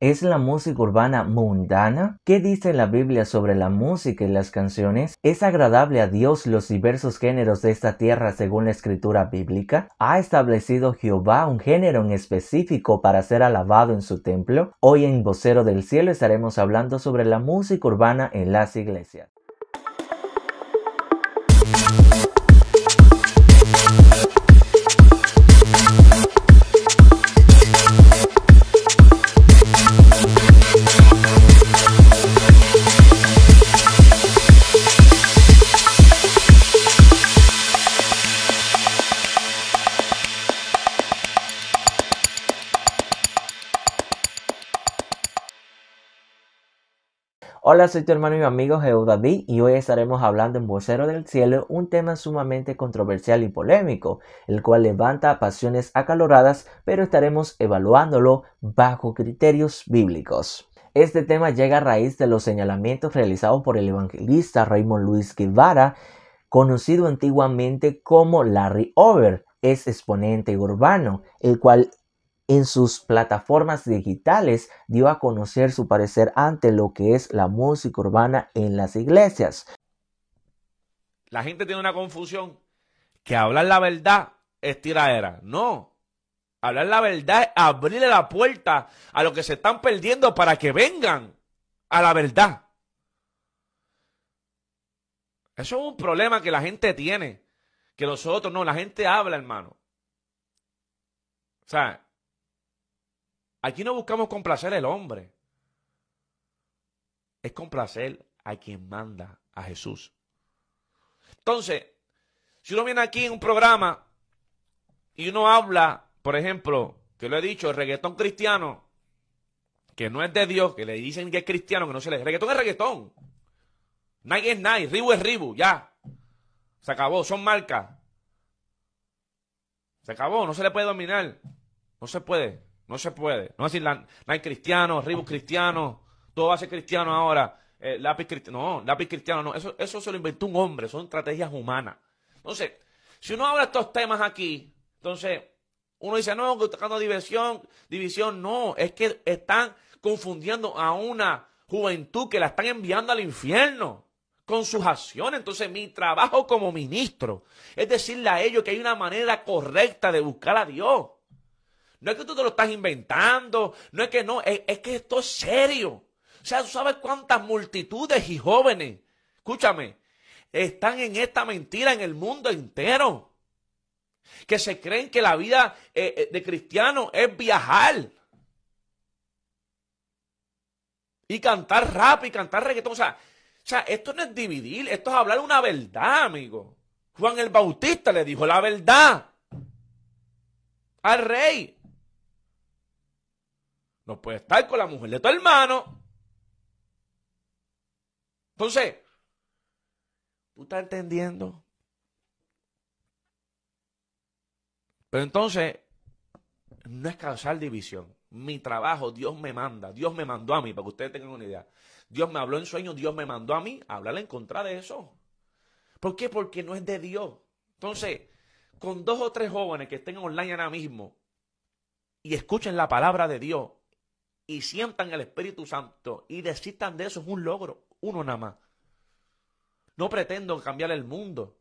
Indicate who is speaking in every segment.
Speaker 1: ¿Es la música urbana mundana? ¿Qué dice la Biblia sobre la música y las canciones? ¿Es agradable a Dios los diversos géneros de esta tierra según la escritura bíblica? ¿Ha establecido Jehová un género en específico para ser alabado en su templo? Hoy en Vocero del Cielo estaremos hablando sobre la música urbana en las iglesias. Hola, soy tu hermano y amigo amigo David y hoy estaremos hablando en Vocero del Cielo un tema sumamente controversial y polémico, el cual levanta pasiones acaloradas, pero estaremos evaluándolo bajo criterios bíblicos. Este tema llega a raíz de los señalamientos realizados por el evangelista Raymond Luis Guevara, conocido antiguamente como Larry Over, es exponente urbano, el cual en sus plataformas digitales dio a conocer su parecer ante lo que es la música urbana en las iglesias.
Speaker 2: La gente tiene una confusión que hablar la verdad es tiradera. No, hablar la verdad es abrirle la puerta a los que se están perdiendo para que vengan a la verdad. Eso es un problema que la gente tiene, que nosotros no, la gente habla, hermano. O sea, Aquí no buscamos complacer al hombre. Es complacer a quien manda, a Jesús. Entonces, si uno viene aquí en un programa y uno habla, por ejemplo, que lo he dicho, el reggaetón cristiano, que no es de Dios, que le dicen que es cristiano, que no se le... Reggaetón es reggaetón. Nike es Nike, Ribu es Ribu, ya. Se acabó, son marcas. Se acabó, no se le puede dominar. No se puede. No se puede. No decir la cristiano, ribos cristiano, todo va a ser cristiano ahora, eh, lápiz cristiano. No, lápiz cristiano no. Eso, eso se lo inventó un hombre, son estrategias humanas. Entonces, si uno habla estos temas aquí, entonces uno dice, no, tocando división, división, no, es que están confundiendo a una juventud que la están enviando al infierno con sus acciones. Entonces, mi trabajo como ministro es decirle a ellos que hay una manera correcta de buscar a Dios. No es que tú te lo estás inventando, no es que no, es, que esto es serio. O sea, tú sabes cuántas multitudes y jóvenes, escúchame, están en esta mentira en el mundo entero. Que se creen que la vida eh, eh, de cristiano es viajar y cantar rap y cantar reggaetón. O sea, o sea, esto no es dividir, esto es hablar una verdad, amigo. Juan el Bautista le dijo la verdad al rey. No puede estar con la mujer de tu hermano. Entonces, ¿tú estás entendiendo? Pero entonces, no es causar división. Mi trabajo, Dios me manda, Dios me mandó a mí, para que ustedes tengan una idea. Dios me habló en sueño, Dios me mandó a mí a hablar en contra de eso. ¿Por qué? Porque no es de Dios. Entonces, con dos o tres jóvenes que estén online ahora mismo y escuchen la palabra de Dios, y sientan el Espíritu Santo y desistan de eso es un logro, uno nada más. No pretendo cambiar el mundo.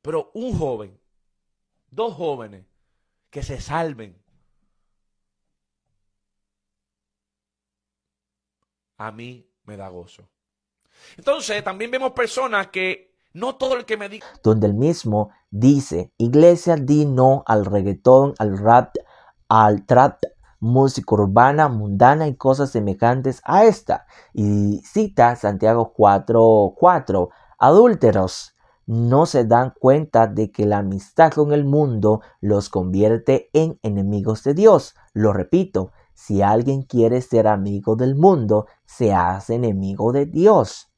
Speaker 2: Pero un joven, dos jóvenes que se salven. A mí me da gozo. Entonces, también vemos personas que no todo el que me diga.
Speaker 1: Donde el mismo dice, iglesia, di no al reggaetón, al rap, al trap, música urbana, mundana y cosas semejantes a esta. Y cita Santiago 4:4, adúlteros, no se dan cuenta de que la amistad con el mundo los convierte en enemigos de Dios. Lo repito, si alguien quiere ser amigo del mundo, se hace enemigo de Dios.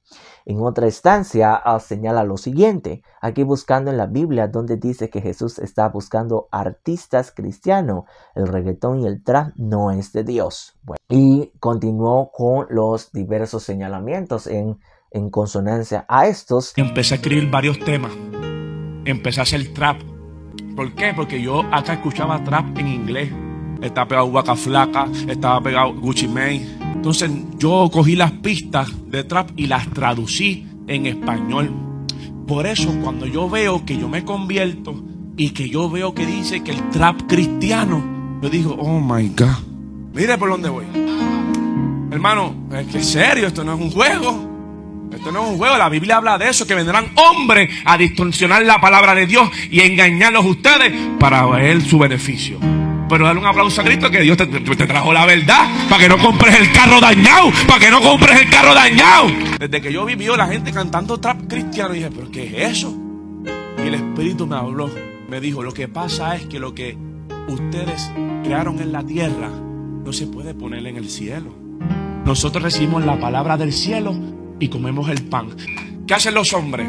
Speaker 1: En otra instancia ah, señala lo siguiente, aquí buscando en la Biblia donde dice que Jesús está buscando artistas cristianos, el reggaetón y el trap no es de Dios. y continuó con los diversos señalamientos en,
Speaker 2: consonancia a estos. Empecé a escribir varios temas, empecé a hacer trap. ¿Por qué? Porque yo acá escuchaba trap en inglés. Estaba pegado Waka Flaca, estaba pegado Gucci Mane entonces yo cogí las pistas de trap y las traducí en español. Por eso cuando yo veo que yo me convierto y que yo veo que dice que el trap cristiano, yo digo, oh my God, mire por dónde voy. Hermano, es que serio, esto no es un juego. Esto no es un juego, la Biblia habla de eso, que vendrán hombres a distorsionar la palabra de Dios y engañarlos ustedes para ver su beneficio. Pero dale un aplauso a Cristo que Dios te, trajo la verdad. Para que no compres el carro dañado. Para que no compres el carro dañado. Desde que yo vivió la gente cantando trap cristiano, dije, pero ¿qué es eso? Y el Espíritu me habló. Me dijo, lo que pasa es que lo que ustedes crearon en la tierra no se puede poner en el cielo. Nosotros recibimos la palabra del cielo y comemos el pan. ¿Qué hacen los hombres?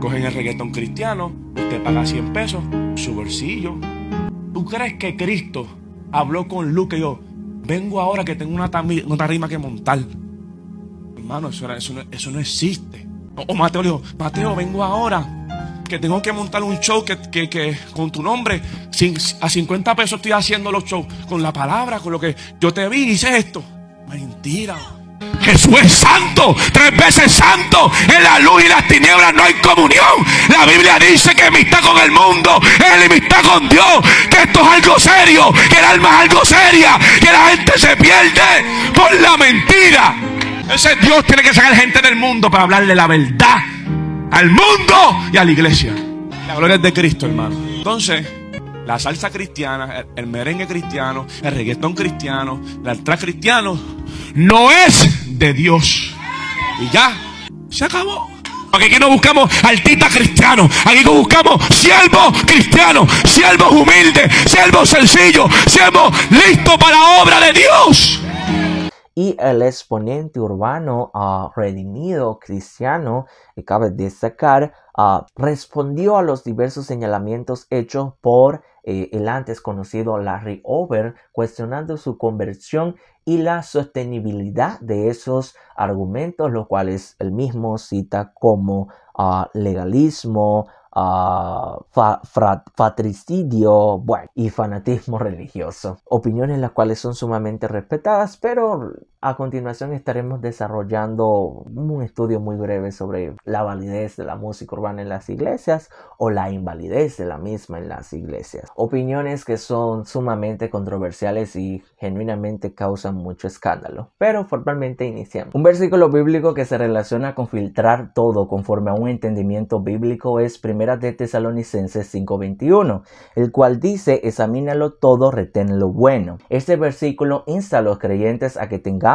Speaker 2: Cogen el reggaetón cristiano, usted paga 100 pesos, su bolsillo, ¿Tú crees que Cristo habló con Luke y yo, vengo ahora que tengo una, una tarima que montar? Hermano, eso, eso, no, existe. O, Mateo le dijo, Mateo, vengo ahora que tengo que montar un show que, que, con tu nombre, a 50 pesos estoy haciendo los shows, con la palabra, con lo que yo te vi, hice esto. Mentira. Jesús es santo, tres veces santo. En la luz y las tinieblas no hay comunión. La Biblia dice que amistad con el mundo es enemistad con Dios. Que esto es algo serio, que el alma es algo seria, que la gente se pierde por la mentira. Ese Dios tiene que sacar gente del mundo para hablarle la verdad al mundo y a la iglesia. La gloria es de Cristo, hermano. Entonces, la salsa cristiana, el, merengue cristiano, el reggaetón cristiano, el altar cristiano, no es de Dios. Y ya, se acabó. Porque aquí no buscamos artistas cristiano aquí buscamos siervos cristianos, siervos humildes, siervos sencillos, siervos listos para la obra de Dios.
Speaker 1: Y el exponente urbano ah, redimido cristiano, que cabe destacar, ah, respondió a los diversos señalamientos hechos por eh, el antes conocido Larry Over, cuestionando su conversión y la sostenibilidad de esos argumentos, los cuales él mismo cita como ah, legalismo, ah, fratricidio bueno, y fanatismo religioso. Opiniones las cuales son sumamente respetadas, pero a continuación estaremos desarrollando un estudio muy breve sobre la validez de la música urbana en las iglesias o la invalidez de la misma en las iglesias. Opiniones que son sumamente controversiales y genuinamente causan mucho escándalo. Pero formalmente iniciamos. Un versículo bíblico que se relaciona con filtrar todo conforme a un entendimiento bíblico es Primera de Tesalonicenses 5:21, el cual dice, examínalo todo, retén lo bueno. Este versículo insta a los creyentes a que tengan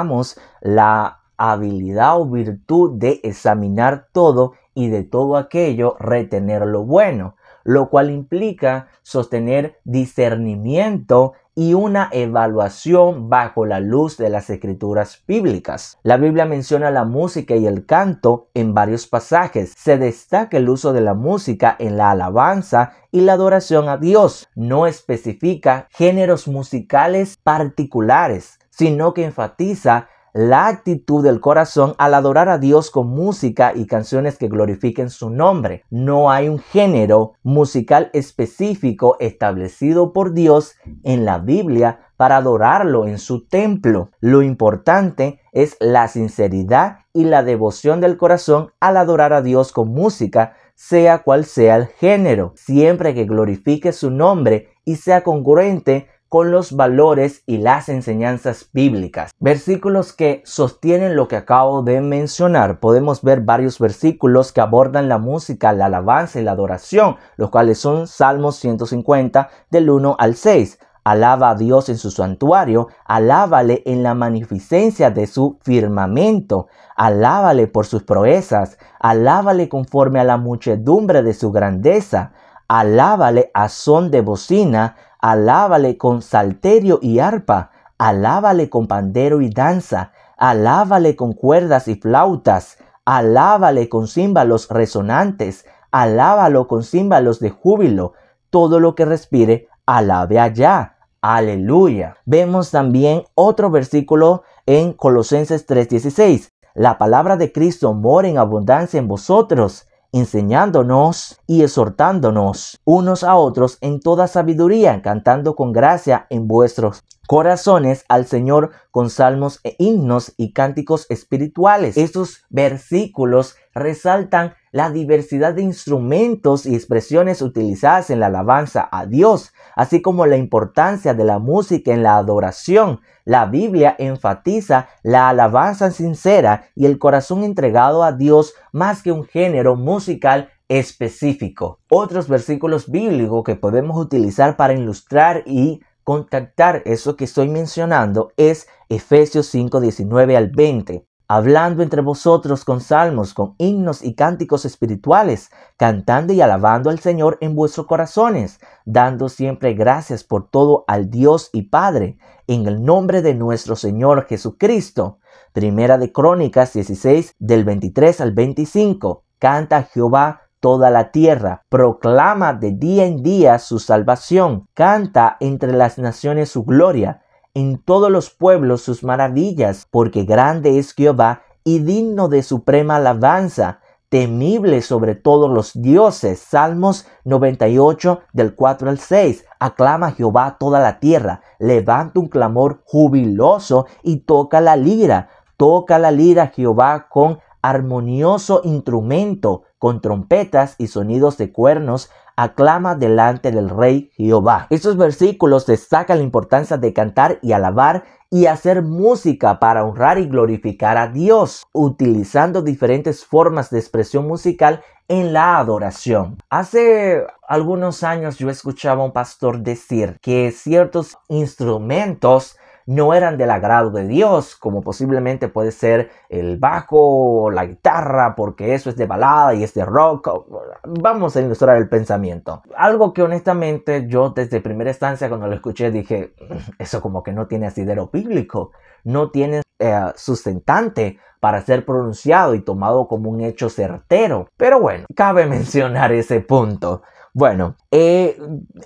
Speaker 1: la habilidad o virtud de examinar todo y de todo aquello retener lo bueno, lo cual implica sostener discernimiento y una evaluación bajo la luz de las escrituras bíblicas. La Biblia menciona la música y el canto en varios pasajes. Se destaca el uso de la música en la alabanza y la adoración a Dios. No especifica géneros musicales particulares sino que enfatiza la actitud del corazón al adorar a Dios con música y canciones que glorifiquen su nombre. No hay un género musical específico establecido por Dios en la Biblia para adorarlo en su templo. Lo importante es la sinceridad y la devoción del corazón al adorar a Dios con música, sea cual sea el género, siempre que glorifique su nombre y sea congruente con los valores y las enseñanzas bíblicas. Versículos que sostienen lo que acabo de mencionar. Podemos ver varios versículos que abordan la música, la alabanza y la adoración, los cuales son Salmos 150 del 1 al 6. Alaba a Dios en su santuario, alábale en la magnificencia de su firmamento, alábale por sus proezas, alábale conforme a la muchedumbre de su grandeza, alábale a son de bocina, alábale con salterio y arpa, alábale con pandero y danza, alábale con cuerdas y flautas, alábale con címbalos resonantes, alábalo con címbalos de júbilo, todo lo que respire, alabe allá. Aleluya. Vemos también otro versículo en Colosenses 3:16. La palabra de Cristo mora en abundancia en vosotros, enseñándonos y exhortándonos unos a otros en toda sabiduría, cantando con gracia en vuestros corazones al Señor con salmos e himnos y cánticos espirituales. Estos versículos resaltan la diversidad de instrumentos y expresiones utilizadas en la alabanza a Dios, así como la importancia de la música en la adoración. La Biblia enfatiza la alabanza sincera y el corazón entregado a Dios más que un género musical específico. Otros versículos bíblicos que podemos utilizar para ilustrar y contactar eso que estoy mencionando es Efesios 5, 19 al 20 hablando entre vosotros con salmos, con himnos y cánticos espirituales, cantando y alabando al Señor en vuestros corazones, dando siempre gracias por todo al Dios y Padre, en el nombre de nuestro Señor Jesucristo. Primera de Crónicas 16, del 23 al 25. Canta Jehová toda la tierra, proclama de día en día su salvación, canta entre las naciones su gloria en todos los pueblos sus maravillas, porque grande es Jehová y digno de suprema alabanza, temible sobre todos los dioses. Salmos 98 del 4 al 6. Aclama Jehová toda la tierra, levanta un clamor jubiloso y toca la lira. Toca la lira Jehová con armonioso instrumento, con trompetas y sonidos de cuernos, aclama delante del rey Jehová. Estos versículos destacan la importancia de cantar y alabar y hacer música para honrar y glorificar a Dios, utilizando diferentes formas de expresión musical en la adoración. Hace algunos años yo escuchaba a un pastor decir que ciertos instrumentos no eran del agrado de Dios, como posiblemente puede ser el bajo o la guitarra, porque eso es de balada y es de rock. Vamos a ilustrar el pensamiento. Algo que honestamente yo desde primera instancia cuando lo escuché dije, mm, eso como que no tiene asidero bíblico, no tiene eh, sustentante para ser pronunciado y tomado como un hecho certero. Pero bueno, cabe mencionar ese punto. Bueno, eh,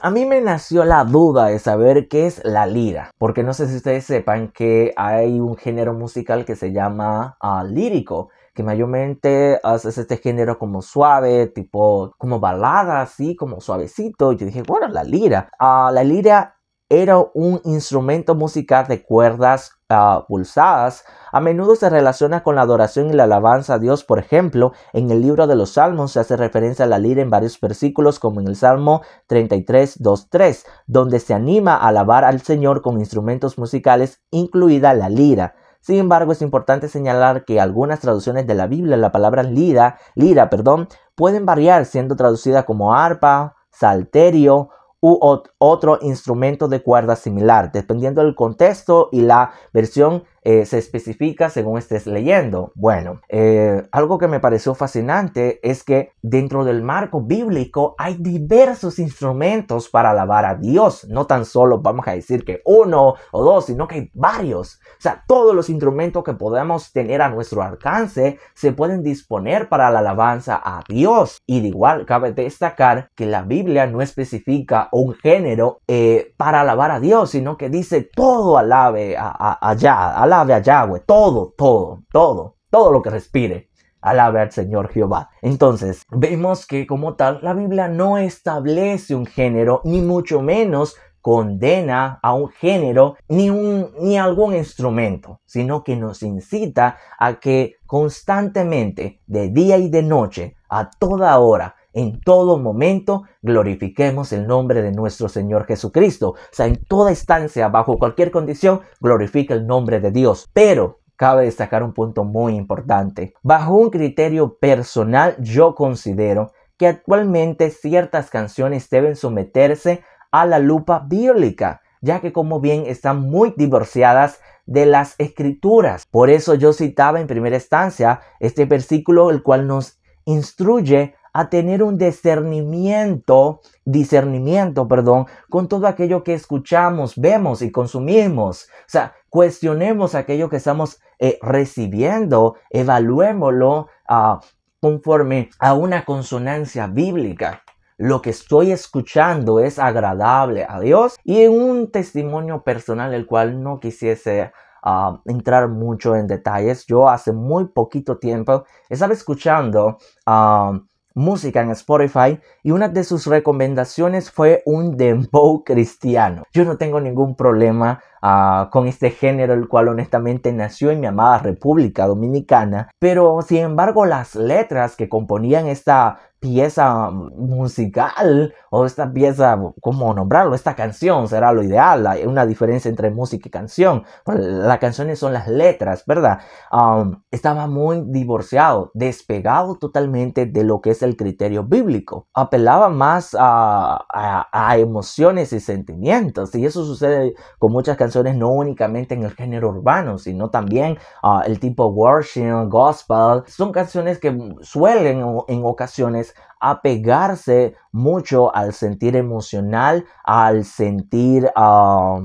Speaker 1: a mí me nació la duda de saber qué es la lira, porque no sé si ustedes sepan que hay un género musical que se llama ah, lírico, que mayormente haces este género como suave, tipo como balada, así como suavecito. Yo dije, bueno, la lira. Ah, la lira era un instrumento musical de cuerdas ah, pulsadas a menudo se relaciona con la adoración y la alabanza a Dios, por ejemplo, en el libro de los Salmos se hace referencia a la lira en varios versículos, como en el Salmo 33, 3, donde se anima a alabar al Señor con instrumentos musicales, incluida la lira. Sin embargo, es importante señalar que algunas traducciones de la Biblia, la palabra lira, lira, perdón, pueden variar siendo traducida como arpa, salterio u otro instrumento de cuerda similar, dependiendo del contexto y la versión eh, se especifica según estés leyendo. Bueno, eh, algo que me pareció fascinante es que dentro del marco bíblico hay diversos instrumentos para alabar a Dios. No tan solo vamos a decir que uno o dos, sino que hay varios. O sea, todos los instrumentos que podemos tener a nuestro alcance se pueden disponer para la alabanza a Dios. Y de igual cabe destacar que la Biblia no especifica un género eh, para alabar a Dios, sino que dice todo alabe allá, a, de a Yahweh, todo, todo, todo, todo lo que respire. Alabe al Señor Jehová. Entonces, vemos que como tal, la Biblia no establece un género, ni mucho menos condena a un género ni, un, ni algún instrumento, sino que nos incita a que constantemente, de día y de noche, a toda hora, en todo momento glorifiquemos el nombre de nuestro Señor Jesucristo. O sea, en toda instancia, bajo cualquier condición, glorifica el nombre de Dios. Pero cabe destacar un punto muy importante. Bajo un criterio personal, yo considero que actualmente ciertas canciones deben someterse a la lupa bíblica, ya que como bien están muy divorciadas de las escrituras. Por eso yo citaba en primera instancia este versículo el cual nos instruye a tener un discernimiento, discernimiento, perdón, con todo aquello que escuchamos, vemos y consumimos. O sea, cuestionemos aquello que estamos eh, recibiendo, evaluémoslo ah, conforme a una consonancia bíblica. Lo que estoy escuchando es agradable a Dios y en un testimonio personal el cual no quisiese ah, entrar mucho en detalles. Yo hace muy poquito tiempo estaba escuchando a ah, música en Spotify y una de sus recomendaciones fue un dembow cristiano. Yo no tengo ningún problema Ah, con este género, el cual honestamente nació en mi amada República Dominicana, pero sin embargo las letras que componían esta pieza musical o esta pieza, ¿cómo nombrarlo? Esta canción será lo ideal. Hay una diferencia entre música y canción. Las canciones son las letras, ¿verdad? estaba muy divorciado, despegado totalmente de lo que es el criterio bíblico. Apelaba más a, a emociones y sentimientos. Y eso sucede con muchas canciones no únicamente en el género urbano, sino también ah, el tipo worship, gospel. Son canciones que suelen en ocasiones apegarse mucho al sentir emocional, al sentir, a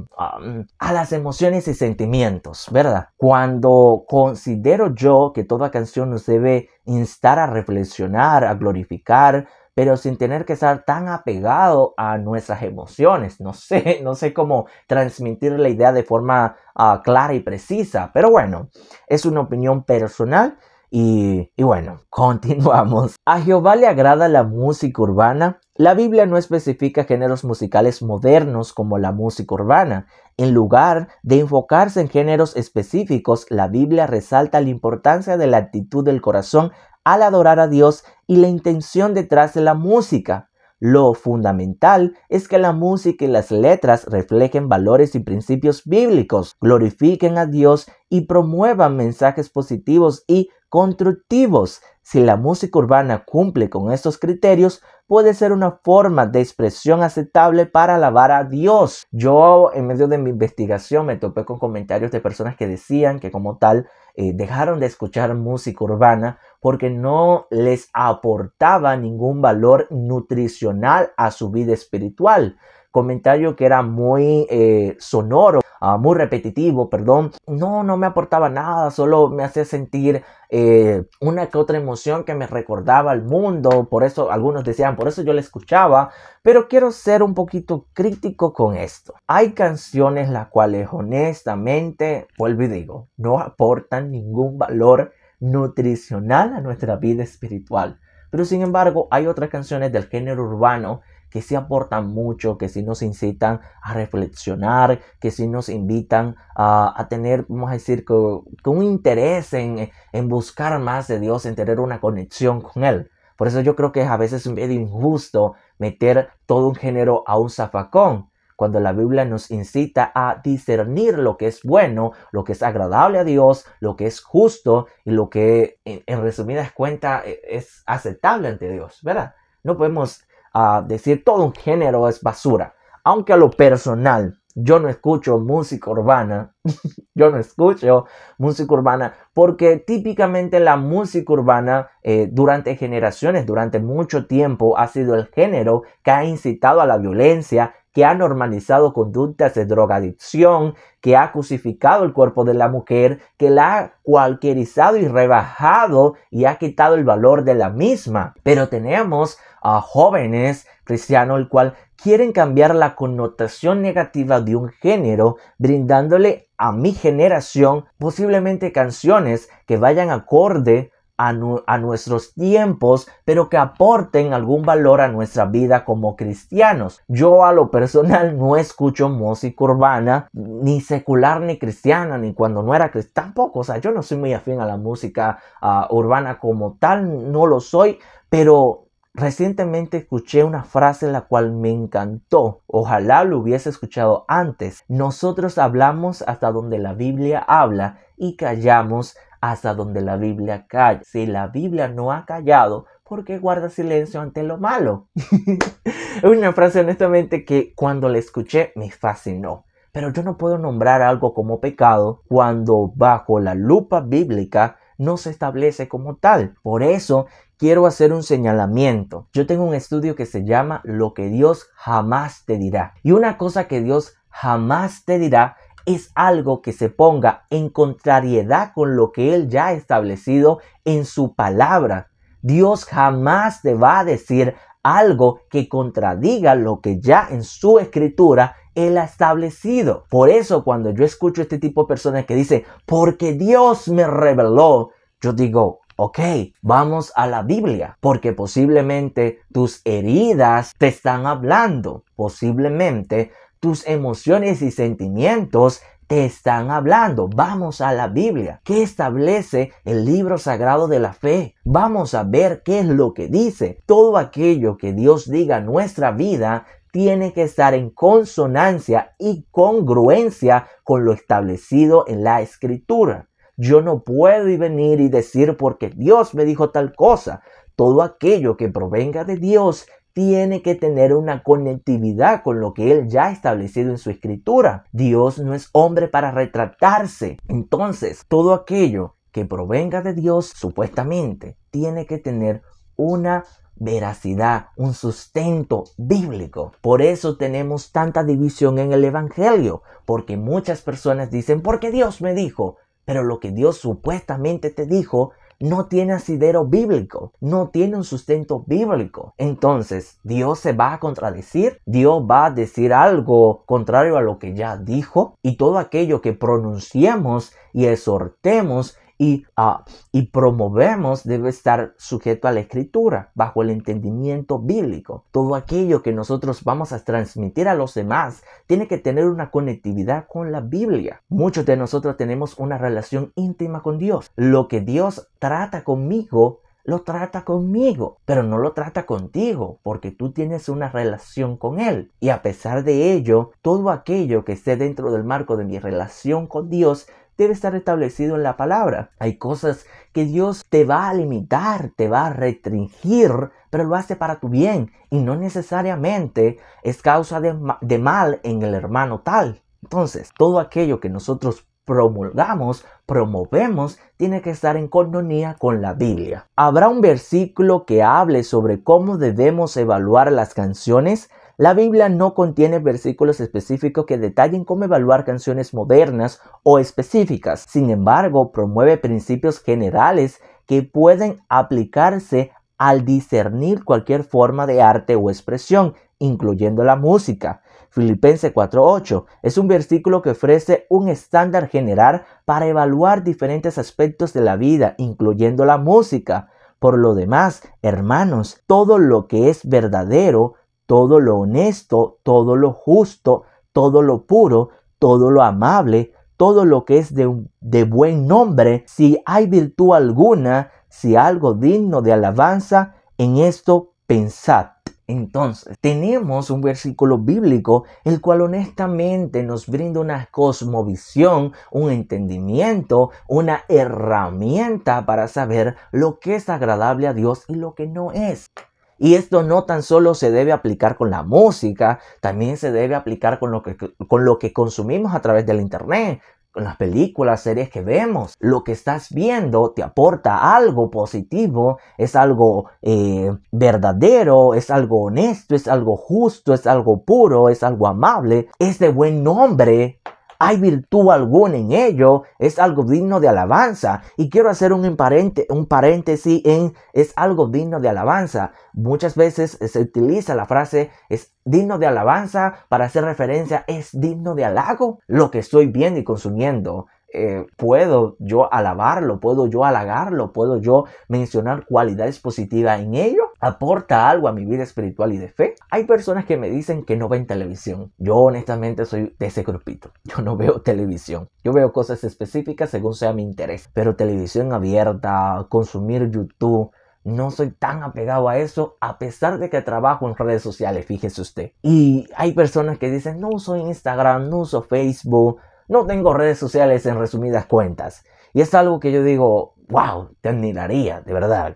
Speaker 1: las emociones y sentimientos, ¿verdad? Cuando considero yo que toda canción nos debe instar a reflexionar, a glorificar, pero sin tener que estar tan apegado a nuestras emociones. No sé, no sé cómo transmitir la idea de forma ah, clara y precisa, pero bueno, es una opinión personal. Y, y, bueno, continuamos. A Jehová le agrada la música urbana. La Biblia no especifica géneros musicales modernos como la música urbana. En lugar de enfocarse en géneros específicos, la Biblia resalta la importancia de la actitud del corazón al adorar a Dios y la intención detrás de la música. Lo fundamental es que la música y las letras reflejen valores y principios bíblicos, glorifiquen a Dios y promuevan mensajes positivos y constructivos. Si la música urbana cumple con estos criterios, puede ser una forma de expresión aceptable para alabar a Dios. Yo en medio de mi investigación me topé con comentarios de personas que decían que como tal eh, dejaron de escuchar música urbana porque no les aportaba ningún valor nutricional a su vida espiritual comentario que era muy eh, sonoro, ah, muy repetitivo, perdón, no, no me aportaba nada, solo me hacía sentir eh, una que otra emoción que me recordaba al mundo, por eso algunos decían, por eso yo la escuchaba, pero quiero ser un poquito crítico con esto. Hay canciones las cuales honestamente, vuelvo y digo, no aportan ningún valor nutricional a nuestra vida espiritual. Pero sin embargo, hay otras canciones del género urbano que sí aportan mucho, que si nos incitan a reflexionar, que si nos invitan a, tener, vamos a decir, que, un interés en, buscar más de Dios, en tener una conexión con Él. Por eso yo creo que a veces es medio injusto meter todo un género a un zafacón, cuando la Biblia nos incita a discernir lo que es bueno, lo que es agradable a Dios, lo que es justo y lo que en, en resumidas cuentas e, es aceptable ante Dios, ¿verdad? No podemos a decir todo un género es basura. Aunque a lo personal, yo no escucho música urbana, yo no escucho música urbana, porque típicamente la música urbana eh, durante generaciones, durante mucho tiempo, ha sido el género que ha incitado a la violencia, que ha normalizado conductas de drogadicción, que ha crucificado el cuerpo de la mujer, que la ha cualquierizado y rebajado y ha quitado el valor de la misma. Pero tenemos a jóvenes cristianos, el cual quieren cambiar la connotación negativa de un género, brindándole a mi generación posiblemente canciones que vayan acorde a, nuestros tiempos, pero que aporten algún valor a nuestra vida como cristianos. Yo a lo personal no escucho música urbana, ni secular ni cristiana, ni cuando no era cristiano, tampoco, o sea, yo no soy muy afín a la música ah, urbana como tal, no lo soy, pero Recientemente escuché una frase la cual me encantó. Ojalá lo hubiese escuchado antes. Nosotros hablamos hasta donde la Biblia habla y callamos hasta donde la Biblia calla. Si la Biblia no ha callado, ¿por qué guarda silencio ante lo malo? Una frase honestamente que cuando la escuché me fascinó. Pero yo no puedo nombrar algo como pecado cuando bajo la lupa bíblica no se establece como tal. Por eso quiero hacer un señalamiento. Yo tengo un estudio que se llama Lo que Dios jamás te dirá. Y una cosa que Dios jamás te dirá es algo que se ponga en contrariedad con lo que Él ya ha establecido en su palabra. Dios jamás te va a decir algo que contradiga lo que ya en su escritura Él ha establecido. Por eso cuando yo escucho este tipo de personas que dicen, porque Dios me reveló, yo digo, ok, vamos a la Biblia, porque posiblemente tus heridas te están hablando, posiblemente tus emociones y sentimientos te están hablando. Vamos a la Biblia. ¿Qué establece el libro sagrado de la fe? Vamos a ver qué es lo que dice. Todo aquello que Dios diga en nuestra vida tiene que estar en consonancia y congruencia con lo establecido en la escritura. Yo no puedo venir y decir porque Dios me dijo tal cosa. Todo aquello que provenga de Dios tiene que tener una conectividad con lo que él ya ha establecido en su escritura. Dios no es hombre para retratarse. Entonces, todo aquello que provenga de Dios, supuestamente, tiene que tener una veracidad, un sustento bíblico. Por eso tenemos tanta división en el Evangelio, porque muchas personas dicen, porque Dios me dijo, pero lo que Dios supuestamente te dijo no tiene asidero bíblico, no tiene un sustento bíblico. Entonces, Dios se va a contradecir, Dios va a decir algo contrario a lo que ya dijo y todo aquello que pronunciamos y exhortemos y, ah, y promovemos debe estar sujeto a la escritura, bajo el entendimiento bíblico. Todo aquello que nosotros vamos a transmitir a los demás tiene que tener una conectividad con la Biblia. Muchos de nosotros tenemos una relación íntima con Dios. Lo que Dios trata conmigo lo trata conmigo, pero no lo trata contigo, porque tú tienes una relación con Él. Y a pesar de ello, todo aquello que esté dentro del marco de mi relación con Dios debe estar establecido en la palabra. Hay cosas que Dios te va a limitar, te va a restringir, pero lo hace para tu bien y no necesariamente es causa de, mal en el hermano tal. Entonces, todo aquello que nosotros promulgamos, promovemos, tiene que estar en consonancia con la Biblia. ¿Habrá un versículo que hable sobre cómo debemos evaluar las canciones? La Biblia no contiene versículos específicos que detallen cómo evaluar canciones modernas o específicas. Sin embargo, promueve principios generales que pueden aplicarse al discernir cualquier forma de arte o expresión, incluyendo la música. Filipenses 4.8 es un versículo que ofrece un estándar general para evaluar diferentes aspectos de la vida, incluyendo la música. Por lo demás, hermanos, todo lo que es verdadero, todo lo honesto, todo lo justo, todo lo puro, todo lo amable, todo lo que es de, buen nombre, si hay virtud alguna, si algo digno de alabanza, en esto pensad. Entonces, tenemos un versículo bíblico el cual honestamente nos brinda una cosmovisión, un entendimiento, una herramienta para saber lo que es agradable a Dios y lo que no es. Y esto no tan solo se debe aplicar con la música, también se debe aplicar con lo que, con lo que consumimos a través del Internet, con las películas, series que vemos. Lo que estás viendo te aporta algo positivo, es algo eh, verdadero, es algo honesto, es algo justo, es algo puro, es algo amable, es de buen nombre hay virtud alguna en ello, es algo digno de alabanza. Y quiero hacer un, un paréntesis en es algo digno de alabanza. Muchas veces se utiliza la frase es digno de alabanza para hacer referencia, es digno de halago lo que estoy viendo y consumiendo. Eh, puedo yo alabarlo, puedo yo halagarlo, puedo yo mencionar cualidades positivas en ello, aporta algo a mi vida espiritual y de fe. Hay personas que me dicen que no ven televisión. Yo honestamente soy de ese grupito. Yo no veo televisión. Yo veo cosas específicas según sea mi interés. Pero televisión abierta, consumir YouTube, no soy tan apegado a eso a pesar de que trabajo en redes sociales, fíjese usted. Y hay personas que dicen, no uso Instagram, no uso Facebook, no tengo redes sociales en resumidas cuentas. Y es algo que yo digo, wow, te admiraría, de verdad.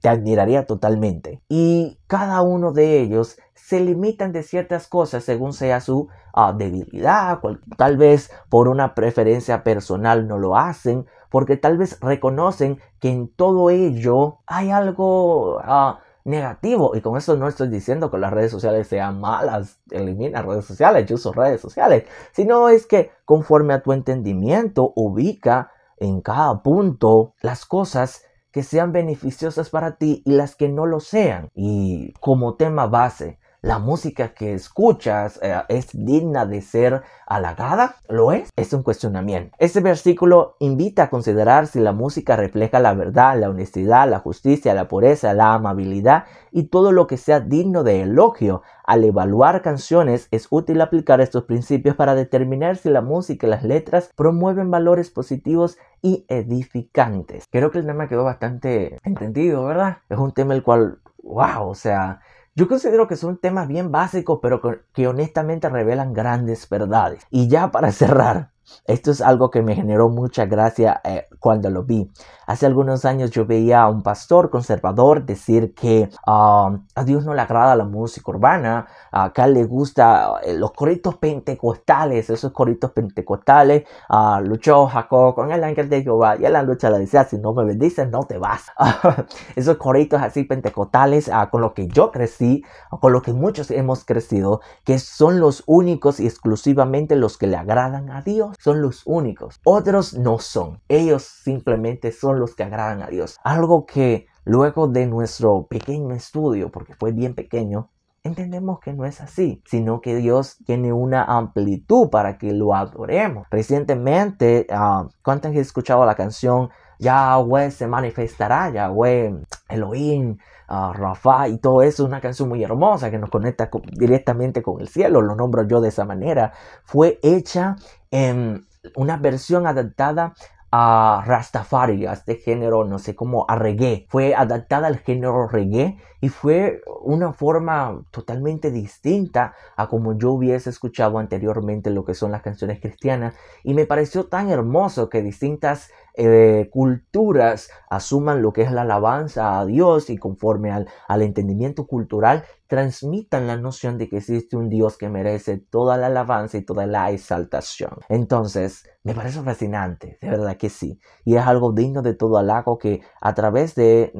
Speaker 1: te admiraría totalmente. Y cada uno de ellos se limitan de ciertas cosas según sea su ah, debilidad, tal vez por una preferencia personal no lo hacen, porque tal vez reconocen que en todo ello hay algo ah, negativo. Y con eso no estoy diciendo que las redes sociales sean malas, elimina redes sociales, yo uso redes sociales, sino es que conforme a tu entendimiento, ubica en cada punto las cosas que sean beneficiosas para ti y las que no lo sean. Y como tema base, la música que escuchas eh, es digna de ser halagada? ¿Lo es? Es un cuestionamiento. Este versículo invita a considerar si la música refleja la verdad, la honestidad, la justicia, la pureza, la amabilidad y todo lo que sea digno de elogio. Al evaluar canciones es útil aplicar estos principios para determinar si la música y las letras promueven valores positivos y edificantes. Creo que el tema quedó bastante entendido, ¿verdad? Es un tema el cual, wow, o sea, yo considero que son temas bien básicos, pero que honestamente revelan grandes verdades. Y ya para cerrar, esto es algo que me generó mucha gracia eh, cuando lo vi. Hace algunos años yo veía a un pastor conservador decir que um, a Dios no le agrada la música urbana, acá a le gusta eh, los coritos pentecostales, esos coritos pentecostales. Ah, luchó Jacob con el ángel de Jehová y en la lucha le decía, si no me bendices, no te vas. esos coritos así pentecostales ah, con lo que yo crecí, ah, con lo que muchos hemos crecido, que son los únicos y exclusivamente los que le agradan a Dios son los únicos, otros no son. Ellos simplemente son los que agradan a Dios. Algo que luego de nuestro pequeño estudio, porque fue bien pequeño, entendemos que no es así, sino que Dios tiene una amplitud para que lo adoremos. Recientemente, ah, Cuántas ¿cuántos han escuchado la canción Yahweh se manifestará, Yahweh, Elohim, ah, Rafa y todo eso? Es una canción muy hermosa que nos conecta directamente con el cielo, lo nombro yo de esa manera. Fue hecha en una versión adaptada a Rastafari, a este género, no sé cómo, a reggae. Fue adaptada al género reggae y fue una forma totalmente distinta a como yo hubiese escuchado anteriormente lo que son las canciones cristianas. Y me pareció tan hermoso que distintas eh, culturas asuman lo que es la alabanza a Dios y conforme al, al entendimiento cultural transmitan la noción de que existe un Dios que merece toda la alabanza y toda la exaltación. Entonces, me parece fascinante, de verdad que sí. Y es algo digno de todo halago que a través de,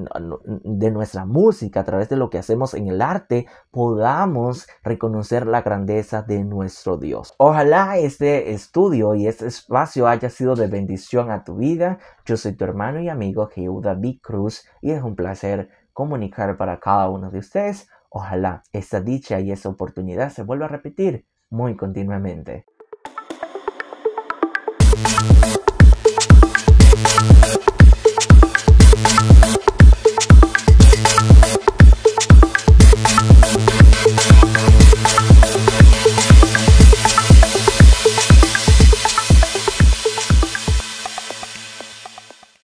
Speaker 1: de nuestra música, a través de lo que hacemos en el arte, podamos reconocer la grandeza de nuestro Dios. Ojalá este estudio y este espacio haya sido de bendición a tu vida yo soy tu hermano y amigo Jehuda B. Cruz y es un placer comunicar para cada uno de ustedes. Ojalá esta dicha y esta oportunidad se vuelva a repetir muy continuamente.